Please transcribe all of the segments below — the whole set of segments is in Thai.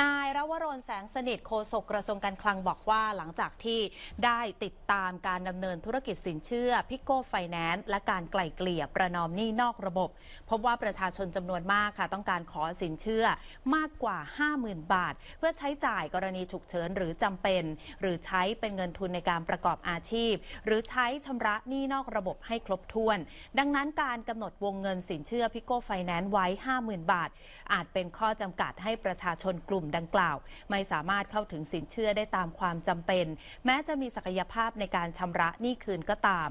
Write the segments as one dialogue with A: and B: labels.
A: นายรวรนแสงสนิทโฆษกกระทรวงการคลังบอกว่าหลังจากที่ได้ติดตามการดำเนินธุรกิจสินเชื่อ พิโก้ไฟแนนซ์และการไกล่เกลี่ยประนอมหนี้นอกระบบ พบว่าประชาชนจำนวนมากค่ะ ต้องการขอสินเชื่อมากกว่า 50,000 บาท เพื่อใช้จ่ายกรณีฉุกเฉินหรือจำเป็น หรือใช้เป็นเงินทุนในการประกอบอาชีพ หรือใช้ชำระหนี้นอกระบบให้ครบถ้วน ดังนั้นการกำหนดวงเงินสินเชื่อพิโก้ไฟแนนซ์ไว้ 50,000 บาท อาจเป็นข้อจำกัดให้ประชาชนกลุ่ม่มดังกล่าวไม่สามารถเข้าถึงสินเชื่อได้ตามความจำเป็น แม้จะมีศักยภาพในการชำระหนี้คืนก็ตาม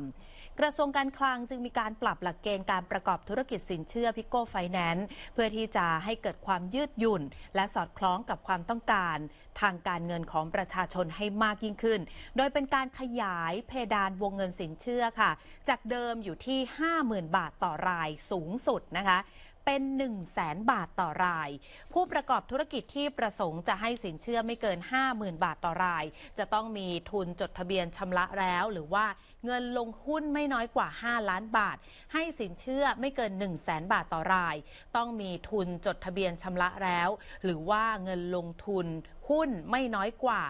A: กระทรวงการคลังจึงมีการปรับหลักเกณฑ์การประกอบธุรกิจสินเชื่อพิโกไฟแนนซ์เพื่อที่จะให้เกิดความยืดหยุ่นและสอดคล้องกับความต้องการทางการเงินของประชาชนให้มากยิ่งขึ้น โดยเป็นการขยายเพดานวงเงินสินเชื่อค่ะ จากเดิมอยู่ที่ 50,000 บาทต่อรายสูงสุดนะคะเป็น1 0 0 0 0แบาทต่อราย ผู้ประกอบธุรกิจที่ประสงค์จะให้สินเชื่อไม่เกิน50,000 บาทต่อราย จะต้องมีทุนจดทะเบียนชำระแล้วหรือว่าเงินลงหุ้นไม่น้อยกว่า 5 ล้านบาท ให้สินเชื่อไม่เกิน1 0 0 0 0แบาทต่อราย ต้องมีทุนจดทะเบียนชำระแล้ว หรือว่าเงินลงทุนหุ้นไม่น้อยกว่า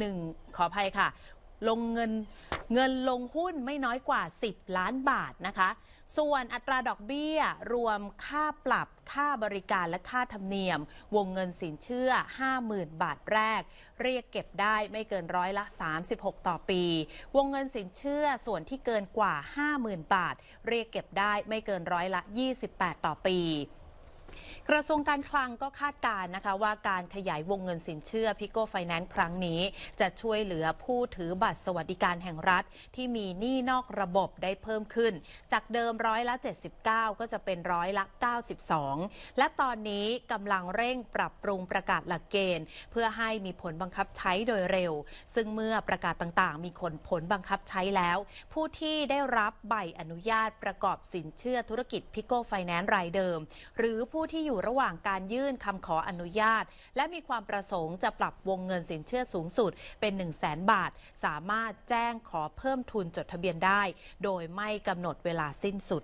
A: 1ขออภัยค่ะลงเงินเงินลงหุ้นไม่น้อยกว่า 10 ล้านบาทนะคะ ส่วนอัตราดอกเบี้ยรวมค่าปรับค่าบริการและค่าธรรมเนียม วงเงินสินเชื่อ 50,000 บาทแรก เรียกเก็บได้ไม่เกินร้อยละ 36 ต่อปี วงเงินสินเชื่อส่วนที่เกินกว่า 50,000บาท เรียกเก็บได้ไม่เกินร้อยละ 28 ต่อปีกระทรวงการคลังก็คาดการนะคะว่าการขยายวงเงินสินเชื่อพิโกไฟแนนซ์ครั้งนี้ จะช่วยเหลือผู้ถือบัตรสวัสดิการแห่งรัฐที่มีหนี้นอกระบบได้เพิ่มขึ้น จากเดิมร้อยละ79 ก็จะเป็นร้อยละ 92 และตอนนี้กำลังเร่งปรับปรุงประกาศหลักเกณฑ์ เพื่อให้มีผลบังคับใช้โดยเร็ว ซึ่งเมื่อประกาศต่างๆ มีคนผลบังคับใช้แล้ว ผู้ที่ได้รับใบอนุญาตประกอบสินเชื่อธุรกิจพิโกไฟแนนซ์รายเดิม หรือผู้ที่อยูู่่ระหว่างการยื่นคำขออนุญาต และมีความประสงค์จะปรับวงเงินสินเชื่อสูงสุดเป็น 1 0 0 0 0แบาท สามารถแจ้งขอเพิ่มทุนจดทะเบียนได้ โดยไม่กำหนดเวลาสิ้นสุด